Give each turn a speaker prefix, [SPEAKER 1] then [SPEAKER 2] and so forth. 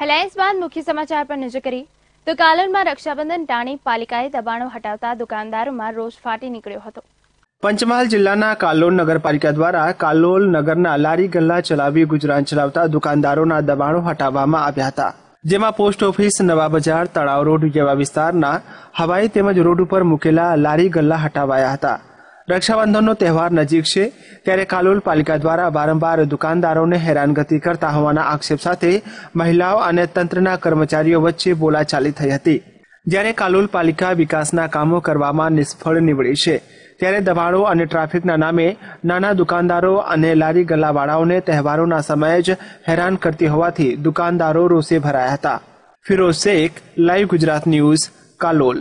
[SPEAKER 1] હેલાયન્સ બાદ મુખ્ય સમાચાર પર નજર કરી તો કાલનમાં રક્ષાબંધન ટાણી પાલિકાએ દબાણો હટાવતા દુકાનદારોમાં રોષ ફાટી નીકળ્યો હતો
[SPEAKER 2] પંચમહાલ જિલ્લાના કાલોલ નગરપાલિકા દ્વારા કાલોલ નગરના લારી ગલ્લા ચલાવી ગુજરાન ચલાવતા દુકાનદારોના દબાણો હટાવવામાં આવ્યા હતા જેમાં પોસ્ટ ઓફિસ નવા બજાર તળાવ રોડ જેવા વિસ્તારના હવાઈ તેમજ રોડ ઉપર મૂકેલા લારી ગલ્લા હટાવાયા હતા રક્ષાબંધનનો તહેવાર નજીક છે ત્યારે કાલોલ પાલિકા દ્વારા વારંવાર દુકાનદારોને હેરાનગતિ કરતા હોવાના આક્ષેપ સાથે મહિલાઓ અને તંત્રના કર્મચારીઓ વચ્ચે બોલાચાલી થઈ હતી જ્યારે કાલોલ પાલિકા વિકાસના કામો કરવામાં નિષ્ફળ નીવડી છે ત્યારે દબાણો અને ટ્રાફિકના નામે નાના દુકાનદારો અને લારી ગલ્લાવાળાઓને તહેવારોના સમયે જ હેરાન કરતી હોવાથી દુકાનદારો રોષે ભરાયા હતા ફિરોઝ શેખ લાઈવ ગુજરાત ન્યૂઝ કાલોલ